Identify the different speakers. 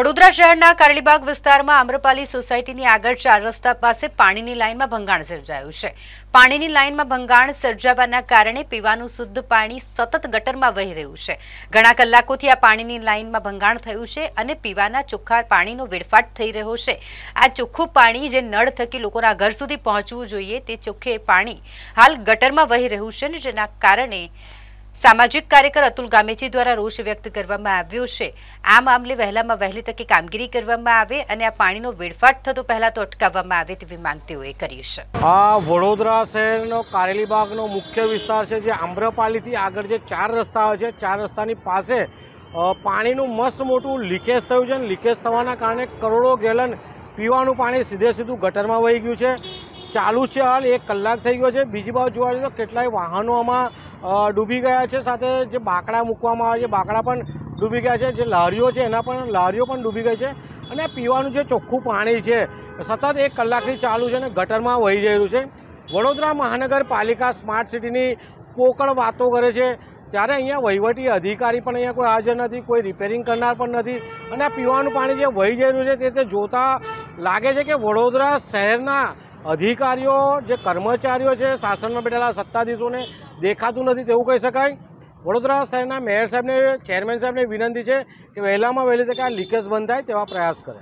Speaker 1: વડોદરા શહેરના કારેલીબાગ વિસ્તારમાં આમ્રપાલી સોસાયટીની આગળ ચાર રસ્તા પાસે પાણીની લાઇનમાં ભંગાણ સર્જાયું છે પાણીની લાઇનમાં ભંગાણ સર્જાવાના કારણે પીવાનું શુદ્ધ પાણી સતત ગટરમાં વહી રહ્યું છે ઘણા કલાકોથી આ પાણીની લાઇનમાં ભંગાણ થયું છે અને પીવાના ચોખ્ખા પાણીનો વેડફાટ થઈ રહ્યો છે આ ચોખ્ખું પાણી જે નળ થકી લોકોના ઘર સુધી પહોંચવું જોઈએ તે ચોખ્ખે પાણી હાલ ગટરમાં વહી રહ્યું છે જેના કારણે સામાજિક કાર્યકર અતુલ ગામેજી દ્વારા રોષ વ્યક્ત કરવામાં આવ્યો છે આ મામલે વહેલામાં વહેલી તકે કામગીરી કરવામાં આવે અને આ પાણીનો વેડફાટ થતો પહેલા તો અટકાવવામાં આવે તેવી માંગ તેઓએ કરી છે
Speaker 2: આ વડોદરા શહેરનો કારેલીબાગનો મુખ્ય વિસ્તાર છે જે આમ્રપાલીથી આગળ જે ચાર રસ્તાઓ છે ચાર રસ્તાની પાસે પાણીનું મસ્ત મોટું લીકેજ થયું છે અને લીકેજ થવાના કારણે કરોડો ગેલન પીવાનું પાણી સીધે સીધું ગટરમાં વહી ગયું છે ચાલુ છે હાલ એક કલાક થઈ ગયો છે બીજી બાજુ જોવા જઈએ તો કેટલાય વાહનો આમાં ડૂબી ગયા છે સાથે જે બાકડા મૂકવામાં આવે છે બાકડા પણ ડૂબી ગયા છે જે લારીઓ છે એના પણ લારીઓ પણ ડૂબી ગઈ છે અને પીવાનું જે ચોખ્ખું પાણી છે સતત એક કલાકથી ચાલુ છે અને ગટરમાં વહી રહ્યું છે વડોદરા મહાનગરપાલિકા સ્માર્ટ સિટીની પોકળ વાતો કરે છે ત્યારે અહીંયા વહીવટી અધિકારી પણ અહીંયા કોઈ હાજર નથી કોઈ રિપેરિંગ કરનાર પણ નથી અને આ પીવાનું પાણી જે વહી જઈ રહ્યું છે તે જોતા લાગે છે કે વડોદરા શહેરના અધિકારીઓ જે કર્મચારીઓ છે શાસનમાં બેઠેલા સત્તાધીશોને દેખાતું નથી તેવું કહી શકાય વડોદરા શહેરના મેયર સાહેબને ચેરમેન સાહેબને વિનંતી છે કે વહેલામાં વહેલી તકે આ લીકેજ બંધ થાય તેવા પ્રયાસ કરે